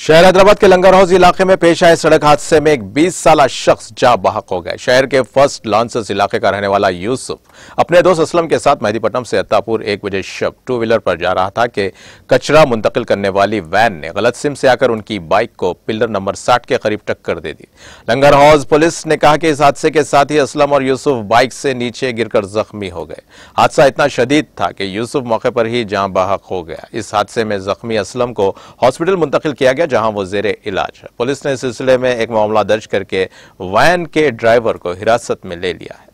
शहर हैदराबाद के लंगर हाउस इलाके में पेश आए सड़क हादसे में एक 20 साल शख्स जा बहक हो गए शहर के फर्स्ट लॉन्सेस इलाके का रहने वाला यूसुफ अपने दोस्त असलम के साथ मेहदीपट्टनम से अत्तापुर एक बजे शब टू व्हीलर पर जा रहा था कि कचरा मुंतकिल करने वाली वैन ने गलत सिम से आकर उनकी बाइक को पिलर नंबर साठ के करीब टक्कर दे दी लंगर हाउस पुलिस ने कहा कि इस हादसे के साथ ही असलम और यूसुफ बाइक से नीचे गिर जख्मी हो गए हादसा इतना शदीद था कि यूसुफ मौके पर ही जहाँ बहक हो गया इस हादसे में जख्मी असलम को हॉस्पिटल मुंतकिल किया गया गया जहां वो जेर इलाज है पुलिस ने इस सिलसिले में एक मामला दर्ज करके वैन के ड्राइवर को हिरासत में ले लिया है